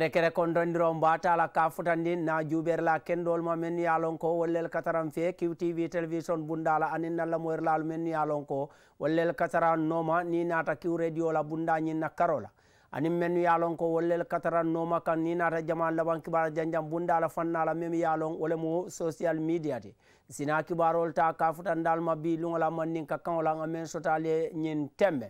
kere kere kondon diron batala ka futandi na juber la kendol ma men yalon ko wollel kataram fe qtv television bundala anin la moyer la men yalon ko wollel kataran noma ni nata q radio la bunda nyin na karola anin men yalon ko wollel kataran noma kan ni nata jama jaman laban kibar janjam bundala fannala mem yalon wole mo social media de sina kibarol ta kafuta futandal ma bi lungola man ka kan la ngamen sotale nyin tembe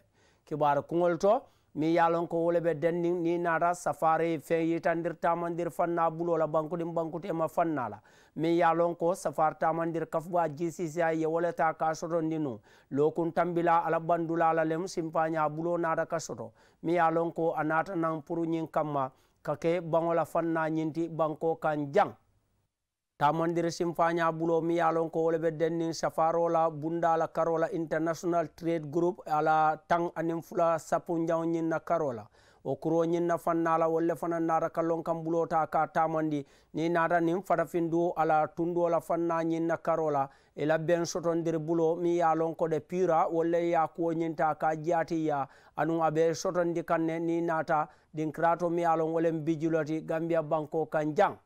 kibar kungol to mi yalon ko wolɓe denni ni nata safare fin yitandir tamandir fanna ɓulola bankuɗin bankutema fannala min yalon ko safar tamandir kafba jisisi a ye woleta ka sotondi nu lokun tambila ala bandulalalem simpaña ɓulo nata ka soto mi yalon ko a natanan pour ñin kamma kake bangola fanna ñinti banko kan jang tamandire simfaña bulo mi yalon ko wolɓe dennin safarola bundala karola international trade group ala tan anin fula sappo jaw ñinna karola o kuro ñinna fannala wolle fana nara kallon kam bulota ka tamandi ni nata nin fata findu ala tunduola fanna ñinna karola e labben sotondir bulo mi yalon ko ɗe pura wolle ya kuwoñinta ka jiyatiya anu aɓe sotondi kanne ni nata ɗin krato mi yalon wolen bijulati gambia banko kan jang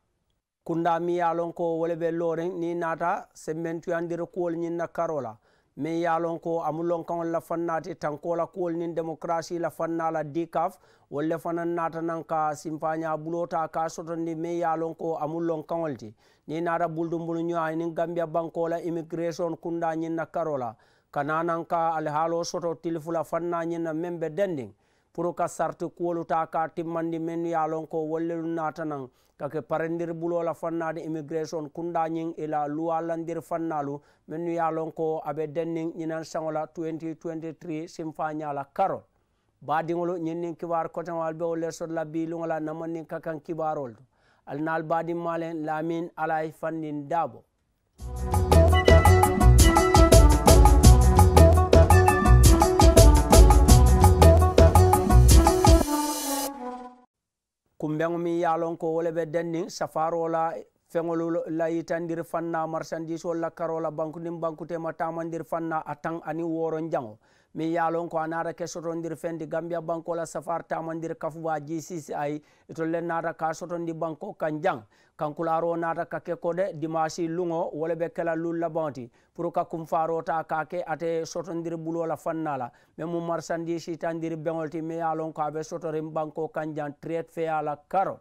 kunda mi yalon ko wole ɓe loren ni nata semmen tuyandira kuwol ñin na karola min yalon ko amu lonkaol la fannati tankola kuwol nin démocratie la fannala dikaf wolle fana nata nan ka simpaña bulota ka sotondi min yalon ko amu lonkaol ti ni nata buldumbulu ñoa nin gambia bankola immigration kunda ñin na karola kana nan ka alhaalo soto tilifula fanna ñin na men ɓe dending pour ka sarti kuwoluta ka timmandi men yalon ko wollelu natanan kake parendir bulola fannade immigration kundañin ila luwa landir fannalu mennu yalon ko aɓe dennin ñinan sangola 2023 simfa ñala karo badiŋolu ñinnin kibar kotewal ɓe o lesot labbi luŋola namannin kakan kibarol alnal badin malen lamin alay fannin dabo mm -hmm. kumbeŋo miŋ ye a loŋ ko wo le be denniŋ safaroo la feŋolu la yitandiri fanna marchandisol la karo la banku niŋ banku bankutema tamandiri fanna a taŋ aniŋ woron jaŋo min yalon ko a nata kesotondir fendi gambia bankola safar tamandir kafuba jcc ay eto len nata ka sotondi banko kan jang kankularo nata kake kode dimasi lungo wole ɓe kela lul labanti pour ka cum farota kake ate sotondir bulola fannala mais mu marsandi sitandir beŋolti mi yalon ko aɓe sotorim banko kan jang trete feyala carot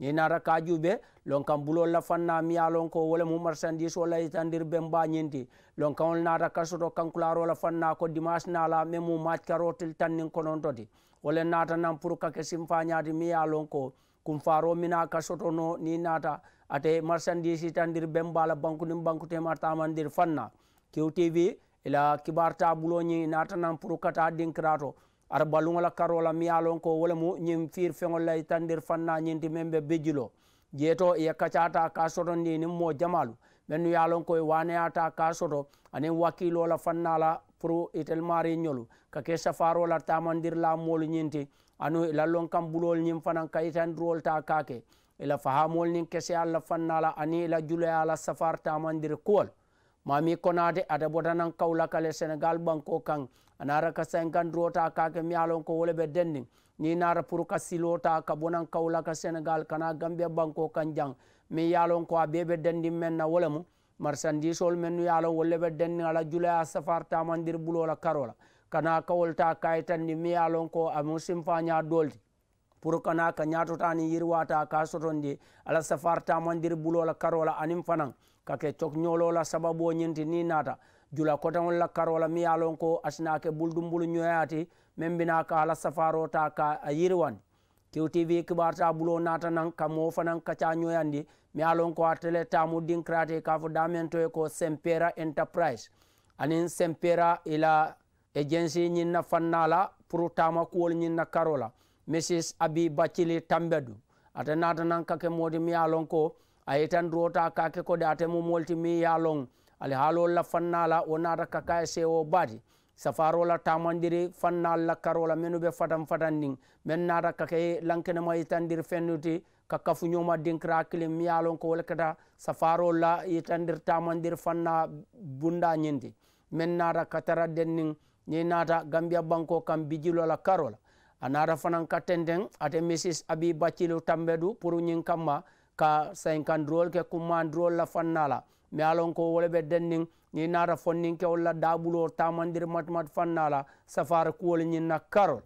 inara kajuɓe lonkam bulo lafanna miyalon ko wole mu marchandise wolla itandir ɓen bañinti lonkam ol nata kasoto kankularo lafanna ko dimache nala mais mu mac karotil tannin konon toti wole natanan pour kake simfañati miyalon ko kum faro mina kasotono ni nata ate marchandise itandir ɓen bala bankudin bankutematamandir fanna kew tv ila kibar ta buloñi natanan pour kata dinkirato ar balugola karola miyalon ko wolemu ñin fiir feŋollay tandir fanna ñinti men ɓe bejjilo jeeto ye kacata ka sotondi nin mo jamalu ɓennu yalon koye waneyata ka soto anin wakkilola fannala pour itel mari ñolu ka ke safarola tamandirla molu ñinti anu e lallon kam bulol ñin fanan kayitandirol ta kake ila e fahamol nin kese allah fannala ani ila juloyala safar tamandir kuwol mami konade ata botanan kawlakale sénégal banko kan anara ka cinquanteota kake mialon ko wole ɓe denni ni nara pour ka silota ka bonan kawla ka sénégal kana gambia banko kan jang min yalon ko a ɓeɓe dendin men na wole mu marchandise ol men nu yalon wolle ɓe denni ala juula a safar tamandir ɓulola karola kana kawolta kayitanni e mi yalon ko a musim faña dolde pour kana ka ñatotani yirwata ka sotondi ala safar tamandir ɓulola karola anin fanan kake cokñolola sababu o ñinti ni nata jula kotaŋol lakkar wala mi ye lon ko asinake buldumbulu ñoyaati meŋ bina ka ala safaro ta ka a yiriwandi tiw tv kibar ta bulo nata naŋ ka moo fanaŋ kaca ñoyandi mi ye lon ko a tele tamu dinkrati ka fo damen to ye ko sempera enterprise aniŋ sempera ila egensi ñiŋ na fanna la pour tama kuwol ñiŋ na karo la misis abi bacili tambedu ate nata naŋ ka ke moo ti mi ye lon ko a yitan duro ta ka ke kodi ate mu moolu ti mi ye lon ali haalol la fannala naata ka kayse o baati safarola tamandiri fannal la karola menu be fatan niŋ nin naata nata kake lankenema yitandir fennuti ka kafuñoma dinkira kilim mi yalon ko wala la yitandir tamandir fanna bunda ñindi men nata katara den nin ni nata gambia banko kam bijilola karola a naata fanan ka tenden ate mrs abi bacilo tambe du pour ñin kamma ka 50 drol ke la drol la mi alon ko woleɓe dennin ni nata fonninke olla daɓulo tamandir matmat fannala safara kuwol ñinna karol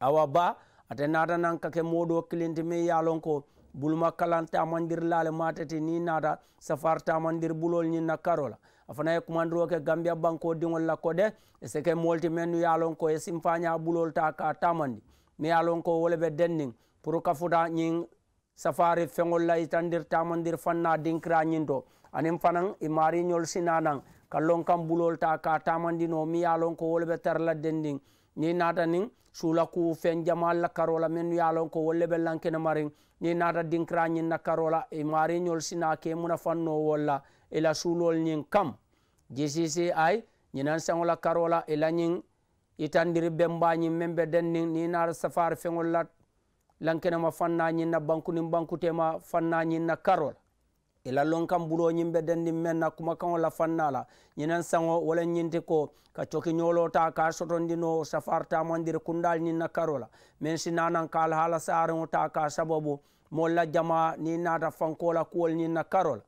awa ba ate nata nan kake moɗo kilinti mi yalon ko bulma kalan tamandir lale matete ni nata safar tamandir bulol ñinna karola afanaye kumandiroke gambia banko dingolla ko de e seke molti mennu yalon ko e simfaña ɓulol ta ka tamandi mi yalon ko woleɓe dennin pour kafuta ñin safari fegol layitandir tamandir fanna dinkira ñin to anin fanan i mari ñol sinanan kallon kan bulol ta ka tamandino mi yalon ko wolɓe terla dendin ni nata nin suula ku fen jama la karola min yalon ko wolle ɓe lankene marin ni nata dinkira ñin na karola i mari ñol sina ke muna fanno wolla ila suulol ñin kam jcc ay ñinan seŋola karola ila ñin itandiri bembañin min ɓe dennin ni nata safari feŋol la lankenema fanna ñin na bankunin bankutema fanna ñin na karola ila lon kan bulo ñiŋ be dendi meŋ na kumakaŋo la fanna la ñinaŋ saŋo wo le ñinti ko ka cokiñolo ta ka sotondi no safar tamandiri kundaal ñiŋ na karo la meŋ si naanaŋ ka alhaala saariŋo ta ka sababu moolu la jama niŋ naata fanko la kuwolu ñiŋ na karo la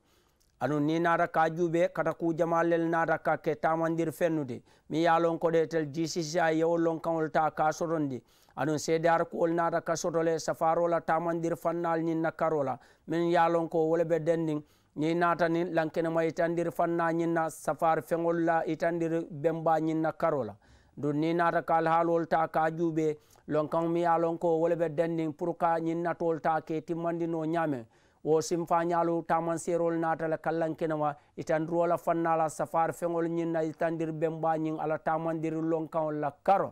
anun ni nata ka juuɓe kata ku jamallel nata ka ke tamandir fennude mi yalon ko ɗetel jcci yewollon kawol ta ka sotondi anun sedar kuwol nata ka sotole safarola tamandir fannal nin na karola min yalon ko wolɓe dendin ni nata ni lankene ma itandir fanna ñinna safar feŋolla itandir bemba ñinna karola dun ni nata ka alhaalwol ta ka juuɓe lon kaŋ mi yalon ko wolɓe dendin pour ka ñinnatowol ta ke timmandino ñame wo sim fañalu taman sérol natala kallankinama itan rola fannala safar feŋol ñinna itandir bembañin ala tamandiri lonkaol la karo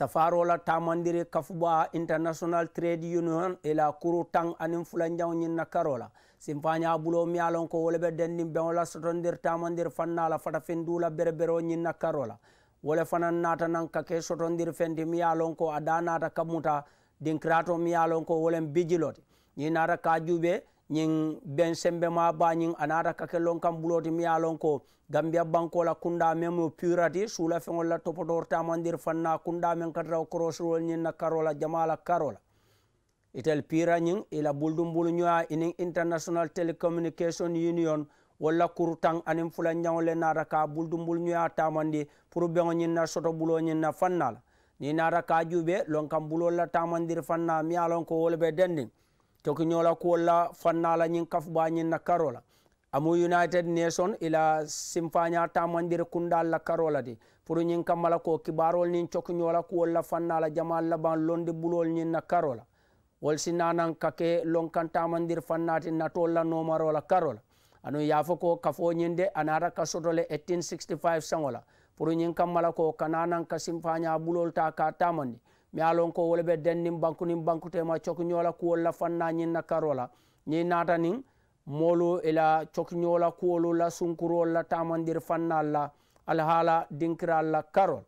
safarola tamandiri kafuba international trade union ila kuru tan anin fulanjaŋo ñinna karola simfaña bulo miyalon ko wolaɓe dendin beŋola sotondir tamandir fannala fatafin dula bereberewo ñinna karola wole fanan naata nan kake sotondir fendi mi yalon ko a da naata kabmuta din kirato mi yalon ko wolen bijilote ñi naata ka juuɓe ñin ben sembe ma bañin a naata kake lon kam buloti mi yalon ko gambia bankola kunda men o purati suula feŋol la topotortamandir fanna kunda men katata o crosrol ñin na karola jamala karola itel pira ñin ila buldumbulu ñoya inin international telecommunication union walla kuru tan anin fulanjaŋo le naata ka buldumbulu ñoya tamandi pour beŋo ñiŋ na soto bulo ñiŋ na fanna la ni naata ka juube lon kaŋ bulol la tamandiri fanna mi ye ko wolu be dendiŋ tokiño la kuwol la fanna la ñiŋ kafuba ñiŋ na karo amu united nation ila simfaña tamandiri kundal la karo la ti pour ñiŋ kamma la ko kibarol niŋ cokiño la kuwol la fanna la jamal labaŋ bulol ñiŋ na karo wol si naanaŋ lon kaŋ tamandiri fannaati natol la la karo la anu ya fo ko kafo ñinde anara ka sotole 1865 sangola pour ñin kammala ko kananan ka simfaña bulol ta ka tamandi mi alon ko wole be dennin banku nin bankutema cokiñola kuwol la fanna ñin na karola ñi nata nin molo ila cokiñola kuwolu la sunkurol la tamandir fannal la alhala dinkiral la karol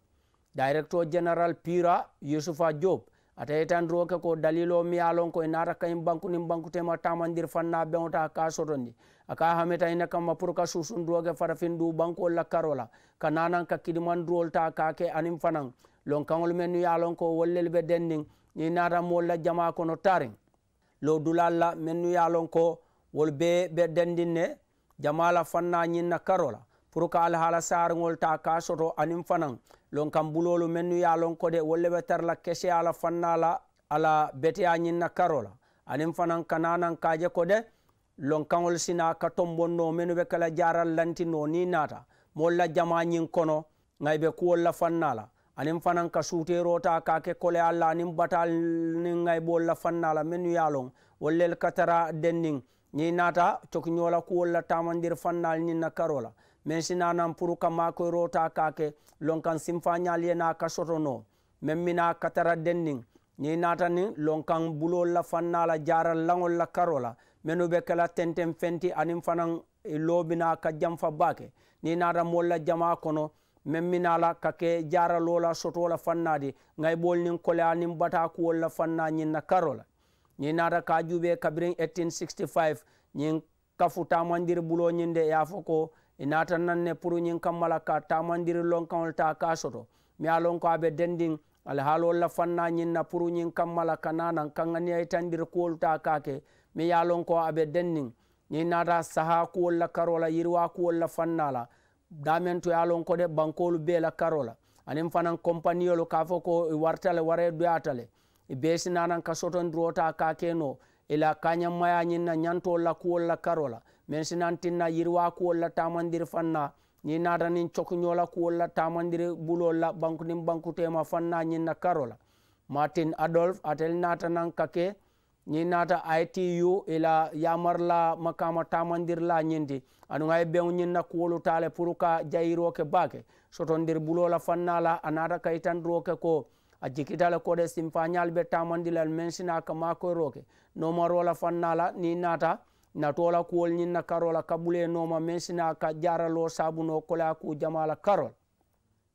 director général pira yusufa job atawi tan roke ko dalilo miyalon ko e nata kayim banku nin banku tema tamandir fanna bewta ka soto ndi aka hamita ine kamma pour ka susun droke fata fin du banku olla karola ka nanan ka kidiman drolta kake anin fanan lon kaŋol men nu yalon ko wollel ɓe dennin ni nata molla jama kono tarin low dulalla men nu yalon ko wol be ɓe dendin ne jamala fanna ñinna karola pour ka alhaala sarigol ta ka soto anin fanan lon kam buloolu mennu ya lon kode wolle ɓe tarla kese ala fannala ala bete a ñinna karola anin fanan kana nan kaje kode lon kaŋol sina ka tombonno menu ɓe kala jaral lantino ni nata molla jama ñin kono ŋay ɓe kuwolla fannala anin fanan ka suterota kake kole alla anin batal nin ŋay ɓolla fannala menu ya lon wollel ka tara dennin ni nata cokñola kuwolla tamandir fannal ñinna karola min sinanan puru ka maako rota kaake lonkan simfa ñaliye na kasoto no min mina katara dennin ni natani lonkan bulol la fannala jara laŋol la karo la menu be kela tenten fenti anin fanan lobina ka janfa baake ni nata mol la jama kono min mina la ka ke jara lo la soto la fannadi ŋay bol nin kole anin bata kuwol la fanna ñin na karo la ni nata ka juɓe kabirin 1865 ñin kafu tamandir bulo ñinde yafo ko e natan nanne pour ñin kammala ka tamandiri lon kawol ta kasoto mi a lon ko aɓe dendin alhaalolla fanna ñinna pour ñin kammala ka nanan kangani ay tandir kuwol ta kake mi ya lon ko aɓe dendin ñin nata saha kuwolla karola yirwa kuwolla fannala damen to ya lon ko de bankolu bela karola anin fanan compagniolu ka fo ko e wartale ware doyatale e besi nanan ka sotondiro ta kake no ila e kañammaya ñinna ñantolla kuwolla karola min sinantinna yirwa ku wolla tamandir fanna ni nadanin cokñola ku wolla tamandir bulolla bankunin bankutema fanna ñinna karola martin adolf atel natanan kake ni nata itu ila yamarla makama tamandirla ñindi aɗugaye ɓew ñinna kuwolutale pour ka jayiroke bake sotondir bulola fannala a nata kaytanroke ko a jikitale koɗe simpañal ɓe tamandilal mensinaka makoroke nomarola fannala ni nata natola kuwol ñinna karol a kabule noma min sina ka jaralo sabuno kole a ku jamala karol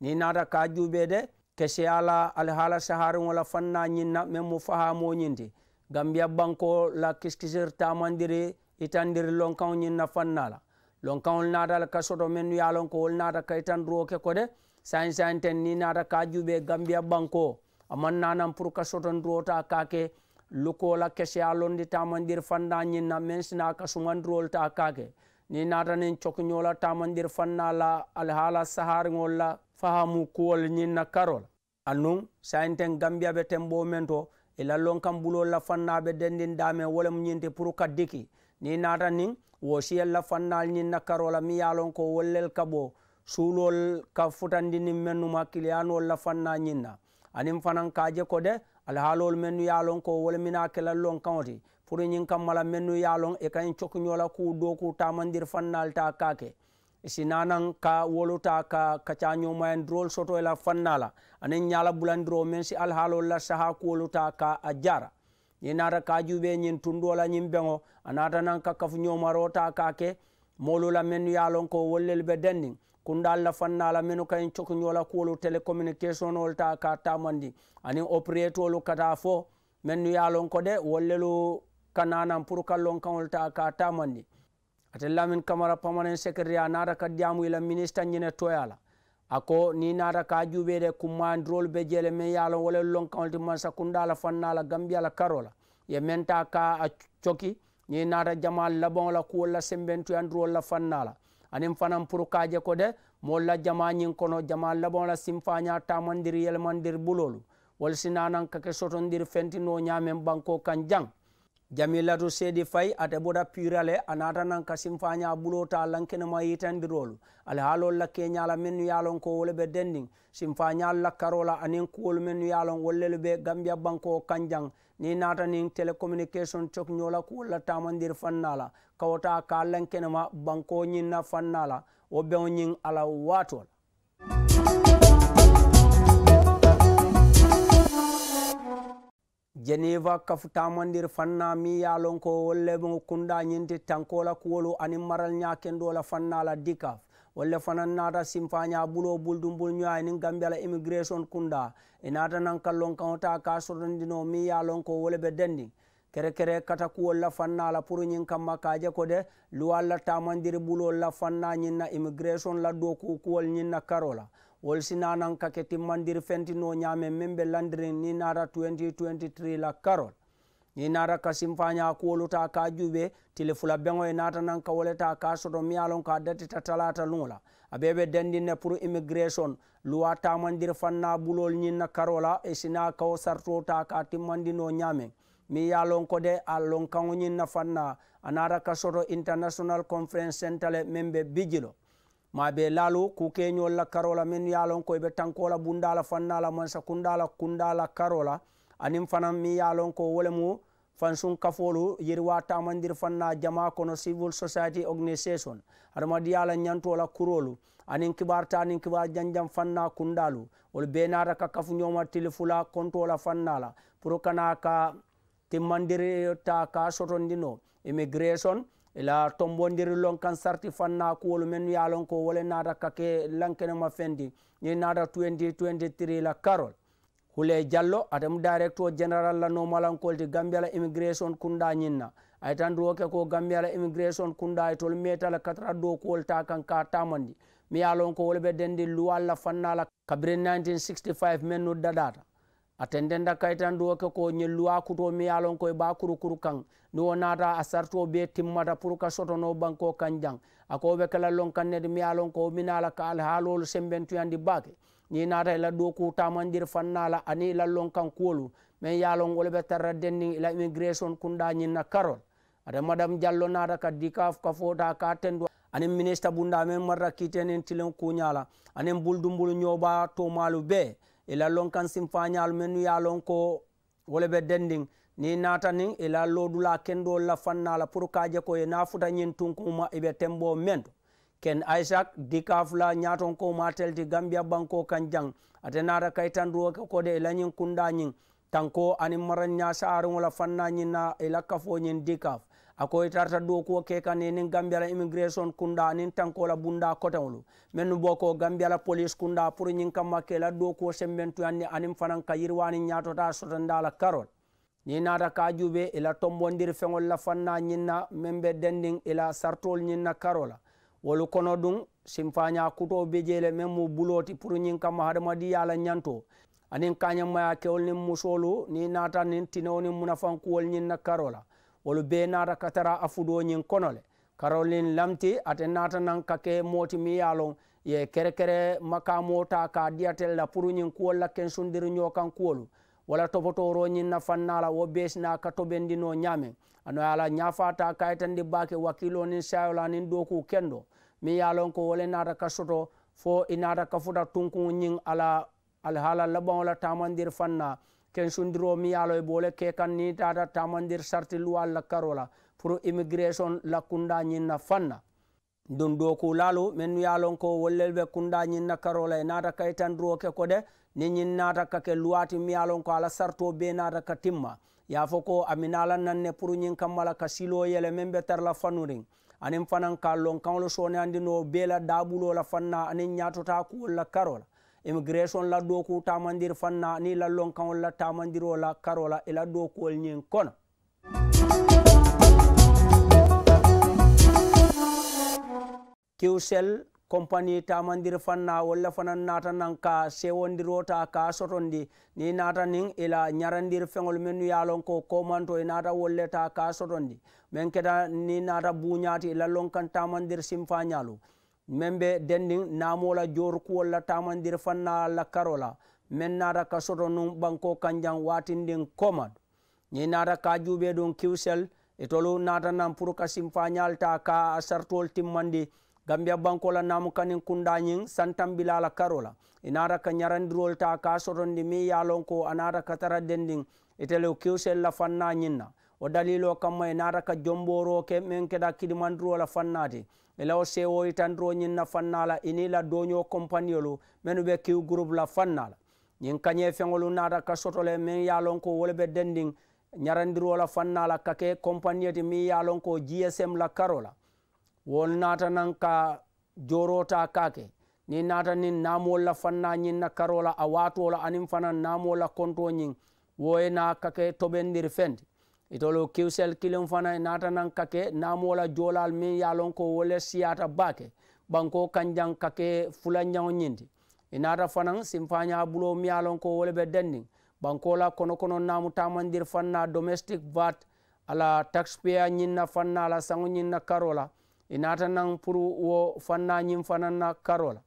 ni nata ka juɓede kese ala alhaala saharin wala fanna ñinna min mo fahamo ñinti gam biya banko la kiskisir tamandiri itandiri lonkaŋo ñinna fanna la lonkaŋol nata la ka soto min ya lon ko wol nata ka itan duro ke kode sain sain ten ni nata ka juɓe gam biya banko aman nanan pour ka soton duro ta kake lukola kese a londi tamandir fanda ñinna men sina ka sumandirol ta kake ni natanin cokñola tamandir fanna la alhala saharŋol la fahamu kuwol ñinna karol anun sayinten gambia be tenbo men to ila lon kam bulol la fannaɓe dendin damen wolem ñinti pour ka diki ni nata nin wosiyel la fannal ñinna karola mi yalon ko wollel kaɓo suulol ka futandinin men numa kiliyanol la fanna ñinna anin fanan kaje ko de alhaalool men nu yaalon ko wolmina kelallon kawoti pour ñin kam mala men nu yaalon e kañ cokñola ku do ku tamandir fannal ta kaake sinanan ka woluta ka kacañomayan drol soto ela fannala anen ñala bulandiro men si alhaalol la saha ku woluta ka a jara ñi nata kajuɓe ñin tundola ñin beŋo anatanan ka kafuñomaro ta kaake moolu la men nu yaalon ko wollel ɓe dennin kundal la fannala minu kayin nyola kuwolu télécommunication ol ta ka tamandi ani operatolu kata fo men nu yalon ko de wollelu kanana pour kallon kaŋol ta ka tamandi atella min kamara permanent secretary nata ka diamu ila minister nyine toyala ako ni nara ka juɓede kumman drôle be jele men yalon wolelu lon kaŋol ti mansa kundala fannala la karola ye menta ka a coki ni nara jamal labon la kuwol la sembentuyan drôle la fannala anin fanan pourkaje ko de molla jama ñin kono jama labola simfaña tamandir yelmandir bulolu wol sinanan kake sotondir fentino ñamen banko kan jang jamilatu seedi fay ate ɓuɗa pirale anatanan ka simfaña ɓuloto lankinema yitandirolu alhaalol lakke ñala mennu yalon ko wolɓe dendin simfaña lakkarola anin kuwol mennu yalon wollelu ɓe gambia banko kan jang ni naata nin telecommunication tok ñola ku la tamandir fanna la kawata ka lankenema banko ñinna fanna la wo beŋo ñiŋ ala waato la jeneva kafu tamandir fanna mi ye lon ko wolle beŋo kunda ñinti tanko la kuwolu aniŋ maral ñakendo la fanna la dikaf wolle fanan naata simfaña bulo buldumbul ñoya enin gambiala immigration kunda e naatanan kallon kan ota ka sotondino mi ya lon ko wole ɓe denndi kere kere katakuwol lafannala pour ñin kamma kaje ko de luwal lattamandiri ɓulol lafanna ñinna immigration laddo kukuwol ñinna karola wol sinanan kake timmandiri fentino ñamen min ɓe landiri ni naata 2023 la karol ni nata ka sim faña kuwoluta ka juɓe tili fula beŋo e natanan ka woleta ka soto miyalon ka datita talata luŋola abeɓe dendinne pour immigration luwa tamandir fanna bulol ñinna karola e sina kawo sartota ka timmandino ñameŋ mi yalon ko de a lon kaŋo ñinna fanna a nata ka soto international conference centale meŋ be bijilo ma be lalu kukeñol la karola min yalon ko ɓe tankola bundala fannala mansa kundala kundala karola anin fanan mi yalon ko wolemu fansun kafolu yirwa tamandir fanna jama kono civil society organization adamadiyala nyantola kurolu anin kibar ta anin kibar janjam fanna kundalu wol benata ka kafu nyoma tilifula kontola fannala pour kana ka timmandir ta ka sotondino immigration ila tombondir lon kan sarti fanna ko wol men yalon ko wole ke kake ma fendi ni nata 2023 la carol hule diallo atem directeur général la nomalankolti gambia la immigration kunda ñinna ay tan roke ko gambia la immigration kunda e tol metala katra do kool ta kan ka tamandi mi yalon ko wolɓe dendi luwal la fannala kabri 1965 men nudda data ate ndenda kay tan roke ko ñin luwa kuto mi yalon koye ba kuru kuru kan ndi wo nata a sarto be timmata pour qua sotono banko kan jang akoɓe kala lon kan nede mi yalon ko minala ka alhaalolu semben tuyandi baake ni nata ila e ɗo kutamandir fannala ani e lallon kan kuwolu min yalon wol ɓe tarra denni ila immigration kunɗa ñinna karol ada madame diallo nata kaddi ka ka fota ka tendu anin ministre bunda min marra kitenen tilen kuñala anin buldumbulu ñoɓa to malu be ila e lon kan simfañalu min nu yalon ko woleɓe dendin ni nata ni ila lodula kendo la fannala pour kaje koye nafuta ñin tunkuma iɓe tembo mendo ken isaac dikafla ñaton ko matelti gambia banko kan jang ate nata kay tan ruwoke kode e lañin kundañin tanko ani maran ñasaari wola fannañin na e lakkafoñin dikaf ako i e tarta ɗo kuwo kekanenin gambiala immigration kunda anin tankola bunda kotawolu min nu boko gambiala police kunda pour ñin kamma kela ɗo kuwo sembentuyanni anin fanan ka yirwani ñatota sotandala karol ni nata kajuɓe ila e tombodir feŋol la fanna ñinna min ɓe dendin ila e sartol ñinna karola wolu kono ɗum sin faña kuto be jele men mo buloti pour ñin kamma haɗamadi yala ñanto anin kañammaya kewol nin musolu ni natan nin tinewo nin munafankuwol ñinna karola wolu be nata katara afudo ñin konole karol nin lamti ate natanan kake moti mi yalon ye kere kere makamota ka diyatel la pour ñin kuwol lakken sundir ñokankuwolu wala topotoro ñinna fannala wo besina ka toɓendino ñamen ano ala ñafata kayitandi bake wakkilo nin sayola nin doku kendo min yalon ko wole nata kasoto fo inata kafuta tunkuŋo ñin ala alhala labaŋo la tamandir fanna ken sundiro mi yalo e bole ke kan ni tata tamandir sarti luwal la karo la pour immigration la kunda ñinna fanna dun doku lalu min nu yalon ko wollel ɓe kunda ñinna karo la e nata kayitandiro ke ko de ni ñin nata kake luwati mi yalon ko ala sarto be nata ka timma yafo ko amin alan nanne pour ñin kammala ka silo yele men be tarla fanurin anin fanan kallon kanlo sone andino bela daɓulola fanna anin ñatota kuwolla karola immigration laddo ku tamandir fanna ni lallon kanolla tamandirola karola e laddo kuwol ñin kono kiwsel compagnie tamandir fanna walla fanan nata nan ka sewondirota ka sotondi ni nata nin ila ñarandir feŋol mennu yalon ko komanto e nata wolleta ka sotondi min keta ni nata buñati ila lonkan tamandir simfañalu min ɓe dendin namola jorku walla tamandir fanna la karola min nata ka soto nun ɓanko kanjan watindin komat ni nata ka juuɓe ɗum kiusel e tolu nata nan pour ka simfañal ta ka sartol timmandi gambia bankola namu kanin kunɗañin santan bilala karola inara ka ñarandirol ta ka sotondi mi yalon ko anara ka tara dendin etele kewsella fannañinna o dalilo kamma enara ka jomboroke min keɗa kidimandirola fannate elawo sewo itandiro ñinna fannala inila doño compagnolu menu ɓe kiw groupe la fannala ñin kañe feŋolu nata ka sotole min yalon ko wolɓe dendin ñarandirola fannala kake compagnie ti mi yalon ko gsm la karola wol nata nan ka jorota kake ni nata nin namolla fanna yin na karola a watola anin fana namolla konto yin woye na kake toɓendir fendi itolo kiusel kilin fana nata nan kake namola jolal min yalon ko wole siyata bake banko kanjan kake fula yao yindi inata fanan sinfaya bulo miyalon ko wole ɓe dendin bankola kono kono namu tamandir fanna domestic vat ala taxpayer yinna fanna ala sago yinna karola inatanan pour wo fannañin fananna karola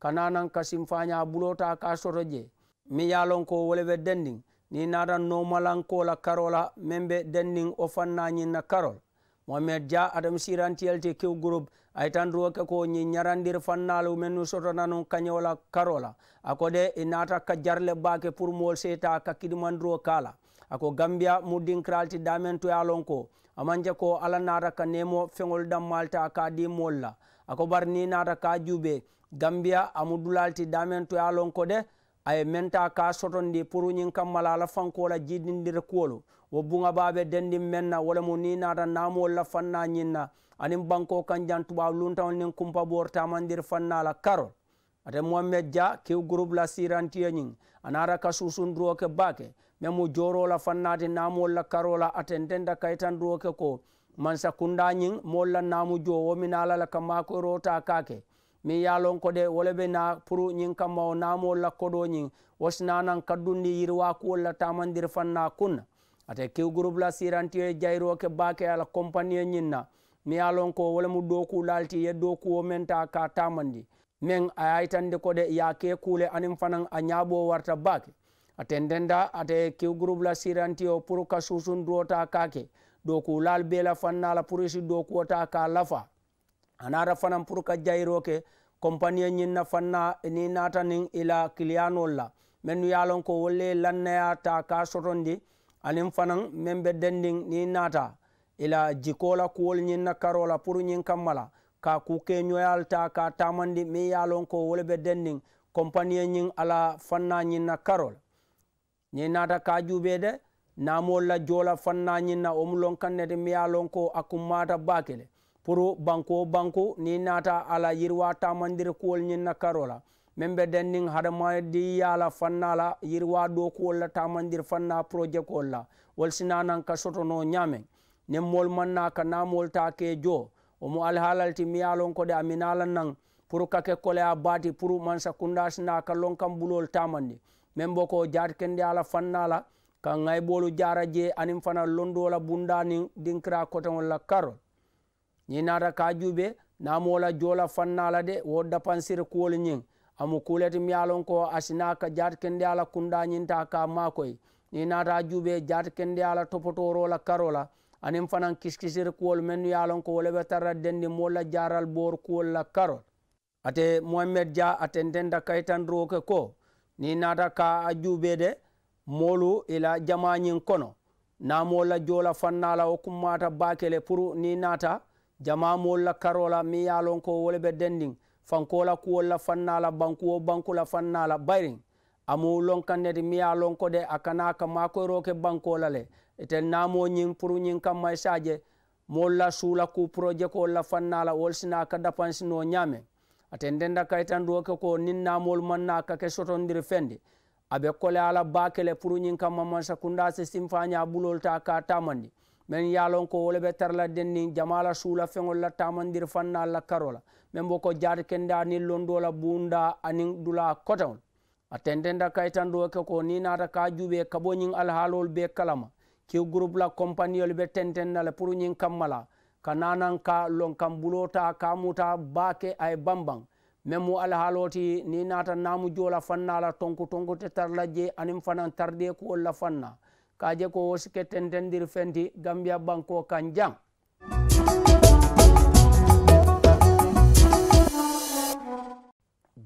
kana nan kasin faña bulota ka soto je mi yalon ko woleɓe dendin ni natan nomalankola karola men ɓe dendin o fannañinna karol mohamed dia adam sirantielte kew groupe ay tan roke ko ñi ñarandir fannalu men nu sotona nun kañola karola ako de inata ka jarle bake pour mool seta ka kidmandiro kala ako gambia muddin kralti damen toyalon ko amanja ko ala nara ka nemo feŋol dammalta ka dimol la ako bar ni nata ka juɓe gambia amudulalti damen to yalon ko de aye menta ka sotondi pour ñin kammala ala fankola jidindir kuwolu wo bunga baɓe dendin menna wala mo ni nata namol la fanna ñinna anin banko kan jan tubabu luntawol nin kumpa bortamandir fannala carol aten mohammed dia kew groupe la sirantiyañin anara ka susunduroke bake ma mo jorola fannati namolla karola aten tenda kaytan duroke ko mansa kundañin molla namu jowo mi nalala ka makorota kake min yalon ko de woleɓe na pour ñin kamma o namolla koɗoñin wosinanan kaddundi yirwa kuwolla tamandir fanna kunna ate kew groupe la sirantiyo e jayroke bake ala compagnie ñinna mi yalon ko wolemu ɗo ku lalti yeddo kuwo menta ka tamandi min a yaytande koɗe yake kuule anin fanan a ñaaɓo warta baake atendenda ate ki groupe la sirantio pour ka susun duwota kaake do ku laal bela fannala pour isi do kuwota ka lafa anara fanan pour ka jayroke compagnie ñinna fanna ni nata nin ila clianol la min nu yalon ko wolle lannaya ta ka sotondi anin fanan min ɓe dendin ni nata ila jikola kuwol ñinna karola pour ñin kammala ka kuke ñoyalta ka tamandi min yalon ko wolɓe dendin compagnie ñin ala fannañinna karol ñin nata ka juɓe de namolla jola fannañinna omulon kannede mi yalon ko akummata bakele pour banque o banque ni nata ala yirwa tamandire kuwol ñinna karola min ɓe dendin haɗamadi yala fannala yirwa ɗo kuwolla tamandir fanna projet kolla wol sinanan ka sotono ñamen nin molmanna ka namol ta ke joo omo alhaalalti miyalon ko de ami nalan nan pour kake kole a baati pour mansa kundas na kallon kam bulol tamande même bo ko jaati kende ala fannala ka gayɓolu jara je anin fana londola bundani dinkira kotaolla karol ñi nata ka juuɓe namowola joola fannala de wo dapansir kuwol ñin amo kuulete miyalon ko asina ka jaati kende ala kundañinta ka makoye ni nata juuɓe jaati kende ala topotorola karola anin fanan kiskisir kuwol mennu yalon ko wolebe tarra dendi molla jaral bor kuwol la karol ate mohammed dia atentenda kaytan roke ko ni nata ka a juɓede molu ila jamañin kono namolla jola fannala o kummata bakele pour ni nata jama molla karola mi yalon ko wolebe dendin fankola kuwolla fannala bankuwo bankula fannala bayrin amu lonkanneti mi ya lonko de a kana ka makoyroke bankola le eten namoñin pour ñin kamma sadie molla suula ku projet ko walla fannala wolsina ka dapansino ñame aten denda kay tan ɗo ke ko nin namol manna kake sotondir fende aɓe kole ala bakele pour ñin kamma man sakunda se simfaña ɓulol ta ka tamandi min yalon ko wolɓe tarla denni jamala suula feŋolla tamandir fannalla karola min bo ko jaade kende anin londola bunda anin dula kotaol atendenda kay tan ɗo ke ko ni nata ka juuɓe kaɓoñin alhaalol be kalama ke groupe la compagnol ɓe tentennale pour ñin kammala ka nanan ka lon kam bulota kamuta bake ay bambam même mo alahaloti ni nata namu joola fannala tonku tonku te tarla je anin fanan tarde ku olla fanna kaje ko wosike tentendir fenti gambia banko kan jang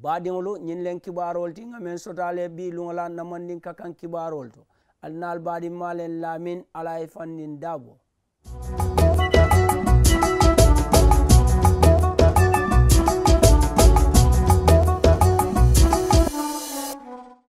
baɗiŋolu ñin len kibarol ti gamen sotale ɓi lugola namandin ka kan kibarol to alnal baɗi malen lamin alay fannin dabo